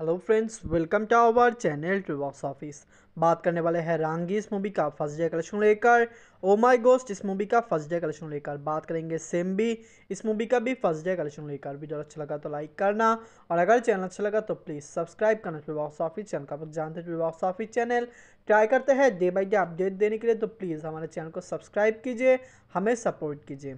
hello friends welcome to our channel to box office बात करने वाले हैं रांगी इस मूवी का फर्स्ट डे कलेक्शन लेकर ओ माय गोस्ट इस मूवी का फर्स्ट डे कलेक्शन लेकर बात करेंगे सेम भी इस मूवी का भी फर्स्ट डे कलेक्शन लेकर वीडियो अच्छा लगा तो लाइक करना और अगर चैनल अच्छा लगा तो प्लीज़ सब्सक्राइब करना टू बॉक्स ऑफिस चैनल का जानते to box office channel try करते हैं डे बाई डे अपडेट देने के लिए तो प्लीज़ हमारे चैनल को सब्सक्राइब कीजिए हमें सपोर्ट कीजिए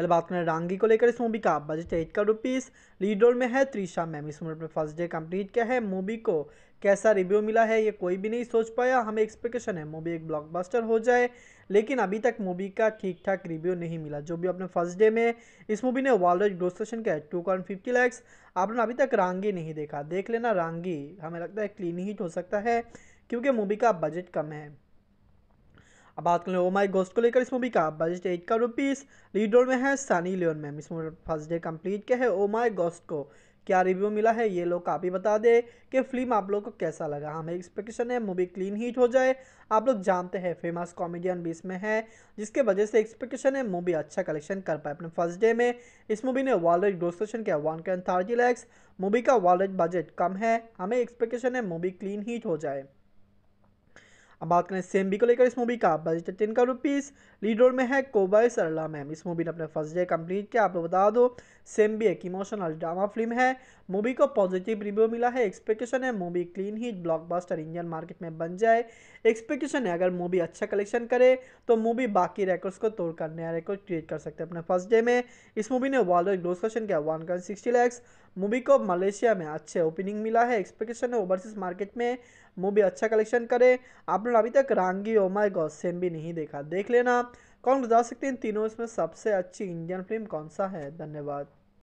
पहले बात करें रांगी को लेकर इस मूवी का budget eight rupees rupees role में है त्रिशा मैम इस मूवी में फर्स्ट डे कंप्लीट किया है मूवी को कैसा रिव्यू मिला है ये कोई भी नहीं सोच पाया हमें एक्सपेक्टेशन है मूवी एक ब्लॉकबस्टर हो जाए लेकिन अभी तक मूवी का ठीक ठाक रिव्यू नहीं मिला जो भी अपने फर्स्ट डे में इस मूवी ने वर्ल्ड ग्रोथ सेशन का है टू पॉइंट फिफ्टी लैक्स आपने अभी तक रांगी नहीं देखा देख लेना रांगी हमें लगता है क्लीन हिट हो सकता है क्योंकि मूवी का बजट कम है अब बात कर ओ माई गोस्ट को लेकर इस मूवी का बजट एट का रुपीज़ लीडोर में है सनी लियोन मैम इस मूवी फर्स्ट डे कंप्लीट क्या है ओ माई गोस्ट को क्या रिव्यू मिला है ये लोग आप ही बता दें कि फिल्म आप लोग को कैसा लगा हमें एक्सपेक्टेशन है मूवी क्लीन हीट हो जाए आप लोग जानते हैं फेमस कॉमेडियन भी इसमें है जिसके वजह से एक्सपेक्टेशन है मूवी अच्छा कलेक्शन कर पाए अपने फर्स्ट डे में इस मूवी ने वर्ल्ड रेट किया वन कैन थर्टी लैक्स मूवी का वर्ल्ड बजट कम है हमें एक्सपेक्टेशन है मूवी क्लीन हीट हो जाए अब बात करें बी को लेकर इस मूवी का बजट है टेन का रुपीज़ लीड रोल में है कोबय सरला मैम इस मूवी ने अपने फर्स्ट डे कंप्लीट किया आप लोग बता दो सेम्बी एक इमोशनल ड्रामा फिल्म है मूवी को पॉजिटिव रिव्यू मिला है एक्सपेक्टेशन है movie clean hit blockbuster Indian market में बन जाए एक्सपेक्टेशन है अगर मूवी अच्छा कलेक्शन करे तो मूवी बाकी रेकॉर्ड्स को तोड़कर नया रेकॉर्ड क्रिएट कर सकते हैं अपने फर्स्ट डे में इस मूवी ने वर्ल्ड ग्रोस क्वेश्चन किया वन कॉइन सिक्सटी लैक्स मूवी को मलेशिया में अच्छे ओपनिंग मिला है एक्सपेक्टेशन है ओवरसीज मार्केट में मूवी अच्छा कलेक्शन करे आप अपडेट अभी तक रांगी oh my god Sembi नहीं देखा देख लेना कौन बता सकते हैं तीनों इसमें सबसे अच्छी इंडियन फिल्म कौन सा है धन्यवाद